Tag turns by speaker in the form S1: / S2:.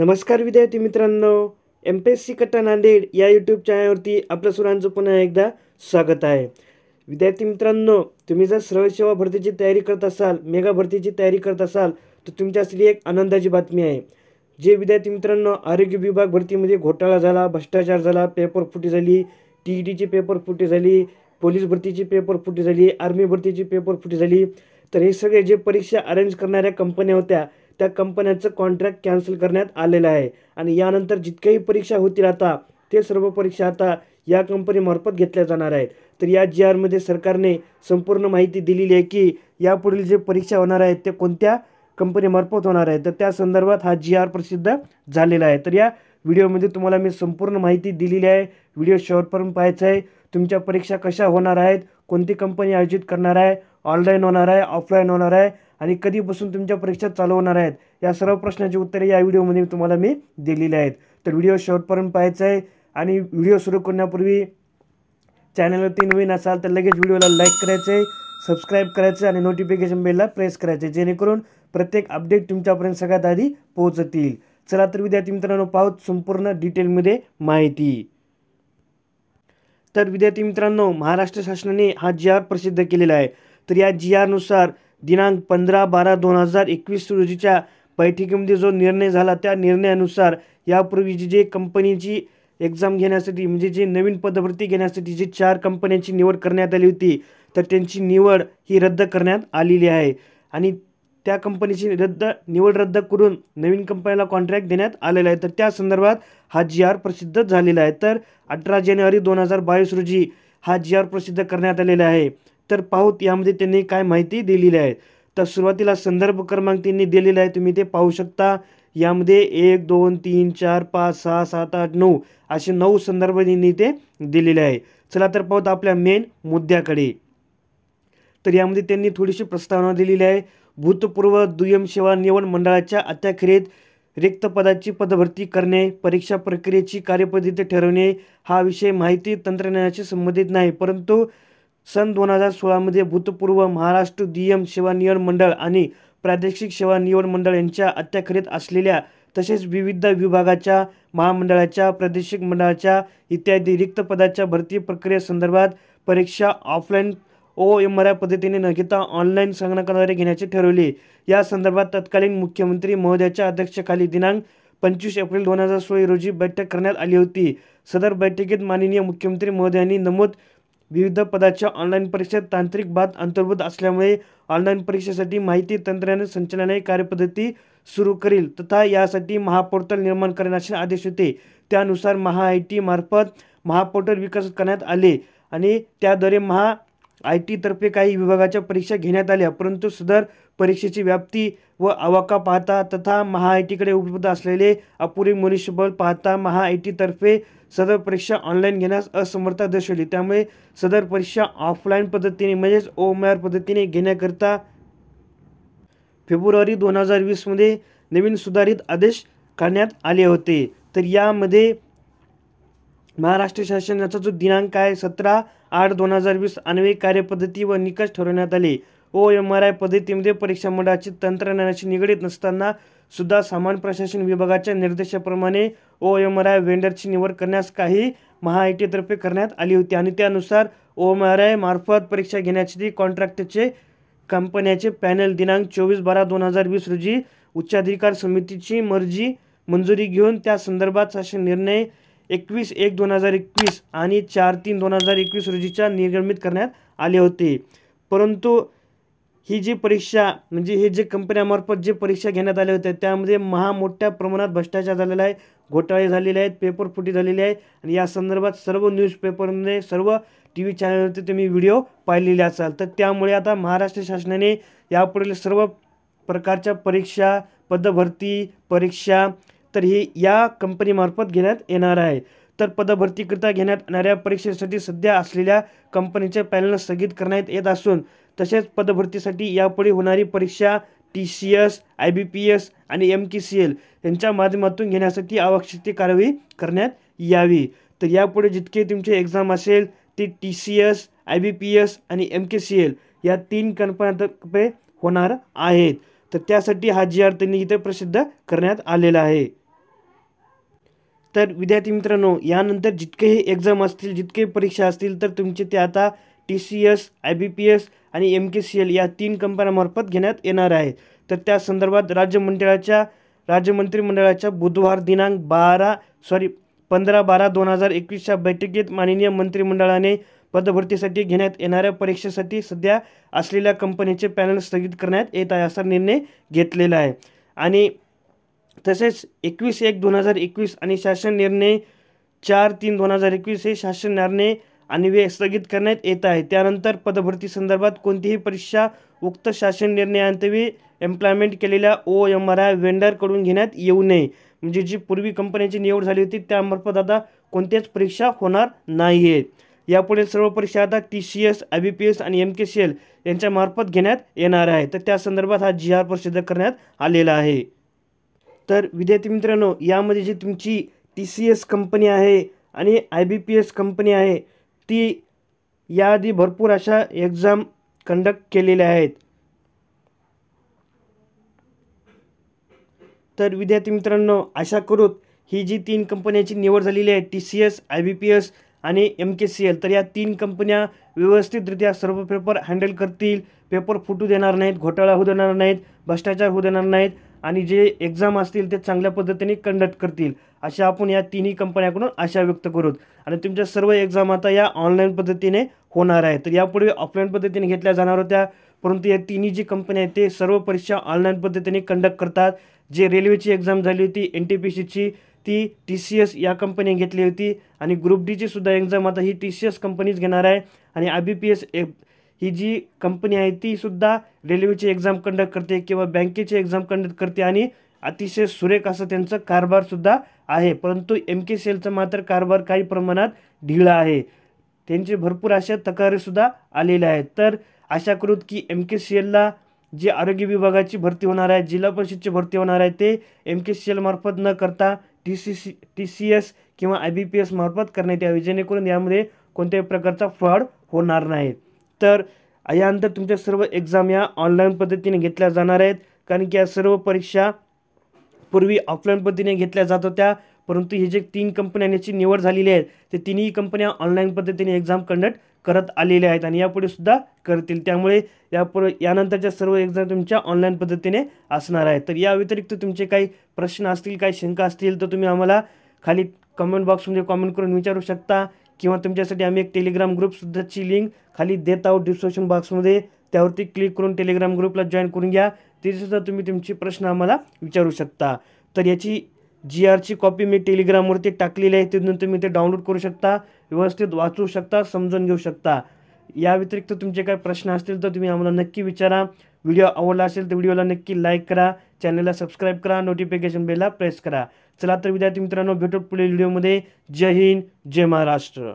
S1: नमस्कार विद्यार्थी मित्रांनो एम पी एस सी कट्टा नांदेड या यूट्यूब चॅनलवरती आपलं सुरांचं पुन्हा एकदा स्वागत आहे विद्यार्थी मित्रांनो तुम्ही जर सरळ सेवा भरतीची तयारी करत असाल मेगा भरतीची तयारी करत असाल तर तुमच्यासाठी एक आनंदाची बातमी आहे जे विद्यार्थी मित्रांनो आरोग्य विभाग भरतीमध्ये घोटाळा झाला भ्रष्टाचार झाला पेपर फुटी झाली टी e ई पेपर फुटी झाली पोलीस भरतीची पेपर फुटी झाली आर्मी भरतीची पेपर फुटी झाली तर हे सगळे जे परीक्षा अरेंज करणाऱ्या कंपन्या होत्या त्या कंपन्यांचं कॉन्ट्रॅक्ट कॅन्सल करण्यात आलेलं आहे आणि यानंतर जितक्याही परीक्षा होतील आता ते सर्व परीक्षा आता या कंपनीमार्फत घेतल्या जाणार आहेत तर या जी आरमध्ये सरकारने संपूर्ण माहिती दिलेली आहे की यापुढील जे परीक्षा होणार आहेत ते कोणत्या कंपनीमार्फत होणार आहे तर त्या संदर्भात हा जी आर प्रसिद्ध झालेला आहे तर या व्हिडिओमध्ये तुम्हाला मी संपूर्ण माहिती दिलेली आहे व्हिडिओ शॉर्टपर्यंत पाहायचं आहे तुमच्या परीक्षा कशा होणार आहेत कोणती कंपनी आयोजित करणार आहे ऑनलाईन होणार आहे ऑफलाईन होणार आहे आणि कधीपासून तुमच्या परीक्षा चालू होणार आहेत या सर्व प्रश्नांची उत्तरे या व्हिडिओमध्ये तुम्हाला मी दिलेली आहेत तर व्हिडिओ शेवटपर्यंत पाहायचं आहे आणि व्हिडिओ सुरू करण्यापूर्वी चॅनलवरती नवीन असाल तर लगेच व्हिडिओला लाईक करायचं आहे सबस्क्राईब करायचं आणि नोटिफिकेशन बेलला प्रेस करायचे जेणेकरून प्रत्येक अपडेट तुमच्यापर्यंत सगळ्यात आधी पोहोचतील चला तर विद्यार्थी मित्रांनो पाहू संपूर्ण डिटेलमध्ये माहिती तर विद्यार्थी मित्रांनो महाराष्ट्र शासनाने हा जी प्रसिद्ध केलेला आहे तर या जी आरनुसार दिनांक पंधरा बारा दोन हजार एकवीस रोजीच्या बैठकीमध्ये जो निर्णय झाला त्या निर्णयानुसार जी जे कंपनीची एक्झाम घेण्यासाठी म्हणजे जे नवीन पदभरती घेण्यासाठी जी चार कंपन्यांची निवड करण्यात आली होती तर त्यांची निवड ही रद्द करण्यात आलेली आहे आणि त्या कंपनीची रद्द निवड रद्द करून नवीन कंपनीला कॉन्ट्रॅक्ट देण्यात आलेला आहे तर त्या संदर्भात हा जी आर प्रसिद्ध झालेला आहे तर अठरा जानेवारी दोन हजार बावीस रोजी हा जी आर प्रसिद्ध करण्यात आलेला आहे तर पाहूत यामध्ये त्यांनी काय माहिती दिलेली आहे तर सुरुवातीला संदर्भ क्रमांक त्यांनी दिलेला आहे तुम्ही ते पाहू शकता यामध्ये एक दोन तीन चार पाच सहा सात आठ नऊ असे नऊ संदर्भ त्यांनी ते दिलेले आहे चला तर पाहूत आपल्या मेन मुद्द्याकडे तर यामध्ये त्यांनी थोडीशी प्रस्तावना दिलेली आहे भूतपूर्व दुय्यम सेवा निवड मंडळाच्या अत्याखेरीत रिक्त पदाची पदभरती करणे परीक्षा प्रक्रियेची कार्यपद्धती ठरवणे हा विषय माहिती तंत्रज्ञानाशी संबंधित नाही परंतु सन दोन हजार सोळामध्ये भूतपूर्व महाराष्ट्र डीएम सेवा निवड मंडळ आणि प्रादेशिक सेवा निवड मंडळ यांच्या अत्याखरीत असलेल्या तसेच विविध विभागाच्या महामंडळाच्या प्रादेशिक मंडळाच्या इत्यादी रिक्त पदाच्या भरती प्रक्रियेसंदर्भात परीक्षा ऑफलाईन ओ एम आर पद्धतीने न घेता ऑनलाईन संगणकाद्वारे घेण्याचे ठरवले या संदर्भात तत्कालीन मुख्यमंत्री महोदयाच्या अध्यक्षाखाली दिनांक पंचवीस एप्रिल दोन हजार सोळा रोजी बैठक करण्यात आली होती सदर बैठकीत माननीय मुख्यमंत्री महोदयांनी नमूद विविध पदाच्या ऑनलाईन परीक्षेत तांत्रिक बाद अंतर्भूत असल्यामुळे ऑनलाईन परीक्षेसाठी माहिती तंत्रज्ञान संचालनालय कार्यपद्धती सुरू करील तथा यासाठी महापोर्टल निर्माण करण्याचे आदेश होते त्यानुसार महा आय टी मार्फत महापोर्टल विकसित करण्यात आले आणि त्याद्वारे महा आय टीतर्फे काही विभागाच्या परीक्षा घेण्यात आल्या परंतु सदर परीक्षेची व्याप्ती व आवाका पाहता तथा महा आय टीकडे उपलब्ध असलेले अपुरे मनुष्यबळ पाहता महा आय टीतर्फे सदर परीक्षा ऑनलाइन घेण्यास असमर्थता दर्शवली त्यामुळे सदर परीक्षा ऑफलाईन पद्धतीने म्हणजेच एम आर पद्धतीने घेण्याकरता फेब्रुवारी दोन हजार वीसमध्ये नवीन सुधारित आदेश काढण्यात आले होते तर यामध्ये महाराष्ट्र शासनाचा जो दिनांक आहे सतरा आठ दोन हजार वीस आणवे कार्यपद्धती व निकष ठरवण्यात आले ओ एम आर आय पद्धतीमध्ये परीक्षा मंडळाची तंत्रज्ञानाशी निगडीत नसताना सुद्धा सामान प्रशासन विभागाच्या निर्देशाप्रमाणे ओ एम आर आय वेंडरची निवड करण्यास काही महाआयटीतर्फे करण्यात आली होती आणि त्यानुसार ओ एम आर आय मार्फत परीक्षा घेण्याची ती कॉन्ट्रॅक्टचे कंपन्याचे पॅनल दिनांक चोवीस बारा दोन हजार वीस रोजी उच्चाधिकार समितीची मर्जी मंजुरी घेऊन त्या संदर्भात शासन निर्णय एकवीस एक दोन हजार एकवीस आणि चार तीन दोन हजार एकवीस रोजीच्या निर्गमित करण्यात आले होते परंतु ही जी परीक्षा म्हणजे हे जे कंपन्यामार्फत जे परीक्षा घेण्यात आल्या होत्या त्यामध्ये महा मोठ्या प्रमाणात भ्रष्टाचार झालेला आहे घोटाळे झालेले आहेत पेपर फुटी झालेले आहेत आणि या संदर्भात सर्व न्यूजपेपरमध्ये सर्व टी व्ही चॅनलवरती तुम्ही व्हिडिओ पाहिलेले असाल तर त्यामुळे आता महाराष्ट्र शासनाने यापुढील सर्व प्रकारच्या परीक्षा पदभरती परीक्षा तर ही या कंपनीमार्फत घेण्यात येणार आहे तर पदभरतीकरिता घेण्यात येणाऱ्या परीक्षेसाठी सध्या असलेल्या कंपनीचे पॅनल स्थगित करण्यात येत असून तसेच पदभरतीसाठी यापुढे होणारी परीक्षा T C S I B P S आणि एम के सी एल यांच्या माध्यमातून घेण्यासाठी आवश्यक ती कारवाई करण्यात यावी तर यापुढे जितके तुमचे एक्झाम असेल ते T C S I B P S आणि एम के सी एल या तीन कंपन्यातर्फे होणार आहेत तर त्यासाठी हा जी आर त्यांनी इथे प्रसिद्ध करण्यात आलेला आहे तर विद्यार्थी मित्रांनो यानंतर जितकेही एक्झाम असतील जितके परीक्षा असतील तर तुमचे ते आता T C S I B P S आणि एम के सी एल या तीन कंपन्यांमार्फत घेण्यात येणार आहे तर त्या संदर्भात राज्य मंडळाच्या राज्य मंत्रिमंडळाच्या बुधवार दिनांक बारा सॉरी पंधरा बारा दोन हजार एकवीसच्या बैठकीत माननीय मंत्रिमंडळाने पदभरतीसाठी घेण्यात येणाऱ्या परीक्षेसाठी सध्या असलेल्या कंपनीचे पॅनल स्थगित करण्यात येत आहे असा निर्णय घेतलेला आहे आणि तसेच एकवीस एक दोन हजार एकवीस आणि शासन निर्णय चार तीन दोन हजार एकवीस हे शासन निर्णय आणि वे स्थगित करण्यात येत आहे त्यानंतर पदभरती संदर्भात कोणतीही परीक्षा उक्त शासन निर्णयांतवी एम्प्लॉयमेंट केलेल्या ओ एम आर आय वेंडरकडून घेण्यात येऊ नये म्हणजे जी पूर्वी कंपन्यांची निवड झाली होती त्यामार्फत आता कोणत्याच परीक्षा होणार नाही आहेत यापुढे सर्व परीक्षा आता T C S I B P S आणि एम के सी एल यांच्यामार्फत घेण्यात येणार आहे तर त्या संदर्भात हा जी आर प्रसिद्ध करण्यात आलेला आहे तर विद्यार्थी मित्रांनो यामध्ये जी तुमची टी सी एस कंपनी आहे आणि I B P S company आहे ती याआधी भरपूर अशा एक्झाम कंडक्ट केलेल्या आहेत तर विद्यार्थी मित्रांनो आशा करूत ही जी तीन कंपन्यांची निवड झालेली आहे T C S I B P S आणि एम के सी एल तर या तीन कंपन्या व्यवस्थितरित्या सर्व पेपर हँडल करतील पेपर फुटू देणार नाहीत घोटाळा होऊ देणार नाहीत भ्रष्टाचार होऊ देणार नाहीत आणि जे एक्झाम असतील ते चांगल्या पद्धतीने कंडक्ट करतील अशा आपण या तिन्ही कंपन्याकडून आशा व्यक्त करूत आणि तुमच्या सर्व एक्झाम आता या ऑनलाईन पद्धतीने होणार आहे तर यापूर्वी ऑफलाईन पद्धतीने घेतल्या जाणार होत्या परंतु या तिन्ही जी कंपन्या आहेत ते सर्व परीक्षा ऑनलाईन पद्धतीने कंडक्ट करतात जे रेल्वेची एक्झाम झाली होती एन टी पी सीची ती टी सी एस या कंपनी घेतली होती आणि ग्रुप डीची सुद्धा एक्झाम आता ही टी सी एस कंपनीच घेणार आहे आणि आय बी पी एस ही जी कंपनी आहे ती सुद्धा रेल्वेची एक्झाम कंडक्ट करते किंवा बँकेची एक्झाम कंडक्ट करते आणि अतिशय सुरेख असं त्यांचा कारभारसुद्धा आहे परंतु एम के सी एलचा मात्र कारभार काही प्रमाणात ढिळ आहे त्यांचे भरपूर अशा तक्रारीसुद्धा आलेल्या आहेत तर आशा करूत की एम के सी एलला जी आरोग्य विभागाची भरती होणार आहे जिल्हा परिषदची भरती होणार आहे ते एम के सी एलमार्फत न करता T C C T C S किंवा आय बी पी एस मार्फत करण्यात यावी जेणेकरून यामध्ये कोणत्याही प्रकारचा फ्रॉड होणार नाही तर यानंतर तुमच्या सर्व एक्झाम या ऑनलाईन पद्धतीने घेतल्या जाणार आहेत कारण की या सर्व परीक्षा पूर्वी ऑफलाईन पद्धतीने घेतल्या जात होत्या परंतु हे जे तीन कंपन्या याची निवड झालेली आहेत ते तिन्ही कंपन्या ऑनलाईन पद्धतीने एक्झाम कंडक्ट करत आलेल्या आहेत आणि यापुढे सुद्धा करतील त्यामुळे यापुढ यानंतरच्या सर्व एक्झाम तुमच्या ऑनलाईन पद्धतीने असणार आहेत तर या व्यतिरिक्त तुमचे काही प्रश्न असतील काही शंका असतील तर तुम्ही आम्हाला खाली कमेंट बॉक्समध्ये कॉमेंट करून विचारू शकता किंवा तुमच्यासाठी आम्ही एक टेलिग्राम ग्रुपसुद्धाची लिंक खाली देत आहोत डिस्क्रिप्शन बॉक्समध्ये त्यावरती क्लिक करून टेलिग्राम ग्रुपला जॉईन करून घ्या तिथेसुद्धा तुम्ही तुमचे प्रश्न आम्हाला विचारू शकता तर याची जी आरची कॉपी मी टेलिग्रामवरती टाकलेली आहे तिथून तुम्ही ते डाउनलोड करू शकता व्यवस्थित वाचू शकता समजून घेऊ शकता या व्यतिरिक्त तुमचे काही प्रश्न असतील तर तुम्ही आम्हाला नक्की विचारा व्हिडिओ आवडला असेल तर व्हिडिओला नक्की लाईक करा चॅनलला सबस्क्राईब करा नोटिफिकेशन बेलला प्रेस करा चला तर विद्यार्थी मित्रांनो भेटू पुढील व्हिडिओमध्ये जय हिंद जय महाराष्ट्र